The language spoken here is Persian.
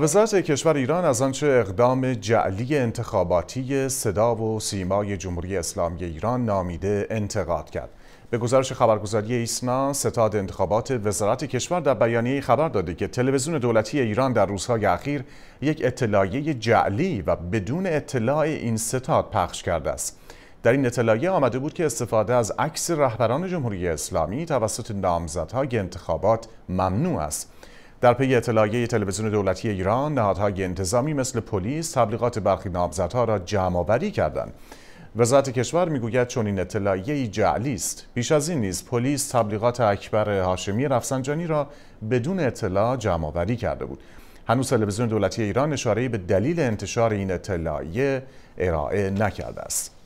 وزارت کشور ایران از آنچه اقدام جعلی انتخاباتی صدا و سیمای جمهوری اسلامی ایران نامیده انتقاد کرد. به گزارش خبرگزاری ایسنا، ستاد انتخابات وزارت کشور در بیانیه خبر داده که تلویزیون دولتی ایران در روزهای اخیر یک اطلاعیه جعلی و بدون اطلاع این ستاد پخش کرده است. در این اطلاعیه آمده بود که استفاده از عکس رهبران جمهوری اسلامی توسط نامزدهای انتخابات ممنوع است. در پی اطلاعیه تلویزیون دولتی ایران نهادهای انتظامی مثل پلیس تبلیغات برخی نامزدها را آوری کردند وزارت کشور میگوید چون این اطلاعیه جعلی است بیش از این نیز پلیس تبلیغات اکبر هاشمی رفسنجانی را بدون اطلاع جمعآوری کرده بود هنوز تلویزیون دولتی ایران اشاره به دلیل انتشار این اطلاعیه ارائه نکرده است